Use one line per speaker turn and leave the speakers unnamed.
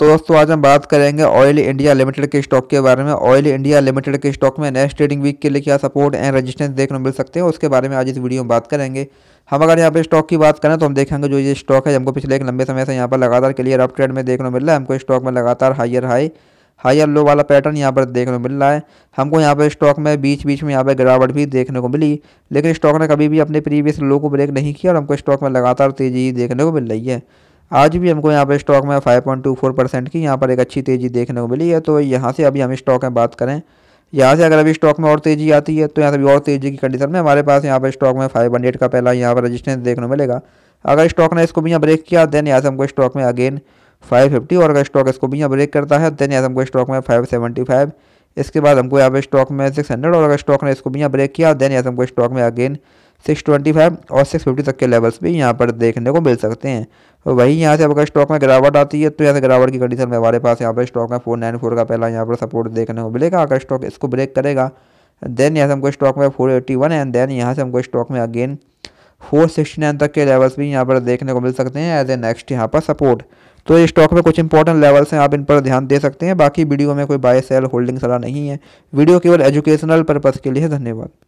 तो दोस्तों आज हम बात करेंगे ऑयल इंडिया लिमिटेड के स्टॉक के बारे में ऑयल इंडिया लिमिटेड के स्टॉक में नेक्स्ट ट्रेडिंग वीक के लिए क्या सपोर्ट एंड रेजिस्टेंस देखने मिल सकते हैं उसके बारे में आज इस वीडियो में बात करेंगे हम अगर यहाँ पे स्टॉक की बात करें तो हम देखेंगे जो ये स्टॉक है हमको पिछले एक लंबे समय से यहाँ पर लगातार क्लियर अप ट्रेड में देखने मिल रहा है हमको स्टॉक में लगातार हाइयर हाई हायर लो वाला पैटर्न यहाँ पर देखने को मिल रहा है हमको यहाँ पर स्टॉक में बीच बीच में यहाँ पर गिरावट भी देखने को मिली लेकिन स्टॉक ने कभी भी अपने प्रीवियस लो को ब्रेक नहीं किया और हमको स्टॉक में लगातार तेजी देखने को मिल रही है आज भी हमको यहाँ पर स्टॉक में 5.24 परसेंट की यहाँ पर एक अच्छी तेज़ी देखने को मिली है तो यहाँ से अभी हम स्टॉक में बात करें यहाँ से अगर अभी स्टॉक में और तेज़ी आती है तो यहाँ से और तेज़ी की कंडीशन में हमारे पास यहाँ पर स्टॉक में हंड्रेड का पहला यहाँ पर रजिस्टेंस देखने को मिलेगा अगर स्टॉक ने इसको भी यहाँ ब्रेक किया देन यहाँ से हमको स्टॉक में अगेन फाइव और अगर स्टॉक इसको भी यहाँ ब्रेक करता है देन यहाँ से हमको स्टॉक में फाइव इसके बाद हमको यहाँ पर स्टॉक में हंड्रेड और अगर स्टॉक ने इसको भी यहाँ ब्रेक किया देन यहाँ से हमको स्टॉक में अगेन सिक्स ट्वेंटी फाइव और सिक्स फिफ्टी तक के लेवल्स भी यहाँ पर देखने को मिल सकते हैं तो वहीं यहाँ से अगर स्टॉक में गिरावट आती है तो यहाँ से गिरावट की कंडीशन में हमारे पास यहाँ पर स्टॉक में फोर नाइन फोर का पहला यहाँ पर सपोर्ट देखने को मिलेगा अगर स्टॉक इसको ब्रेक करेगा देन यहाँ से हमको स्टॉक में four eighty one and then यहाँ से हमको स्टॉक में अगेन फोर सिक्सटी नाइन तक के लेवल्स भी यहाँ पर देखने को मिल सकते हैं एज ए नेक्स्ट यहाँ पर सपोर्ट तो ये स्टॉक में कुछ इंपॉर्टेंट लेवल्स हैं आप इन पर ध्यान दे सकते हैं बाकी वीडियो में कोई बाय सेल होल्डिंग सलाह नहीं है वीडियो केवल एजुकेशनल पर्पज़ के लिए धन्यवाद